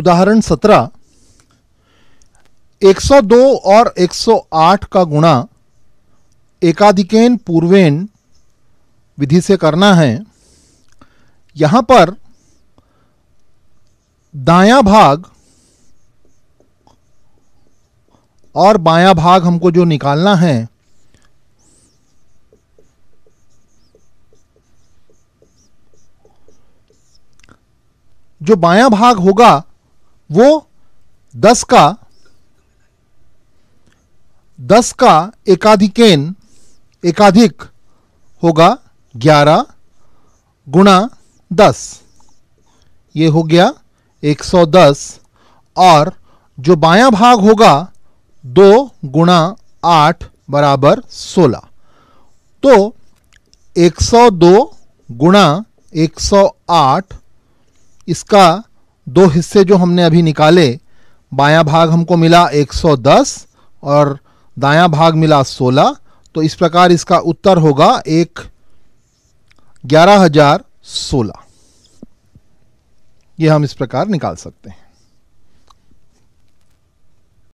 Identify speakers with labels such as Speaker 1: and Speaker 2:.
Speaker 1: उदाहरण सत्रह 102 और 108 का गुणा एकाधिकेन पूर्वेन विधि से करना है यहां पर दाया भाग और बाया भाग हमको जो निकालना है जो बाया भाग होगा वो दस का दस का एकाधिकेन एकाधिक होगा ग्यारह गुणा दस ये हो गया एक सौ दस और जो बाया भाग होगा दो गुणा आठ बराबर सोलह तो एक सौ दो गुणा एक सौ आठ इसका दो हिस्से जो हमने अभी निकाले बायां भाग हमको मिला 110 और दायां भाग मिला 16 तो इस प्रकार इसका उत्तर होगा एक ग्यारह हजार सोलह यह हम इस प्रकार निकाल सकते हैं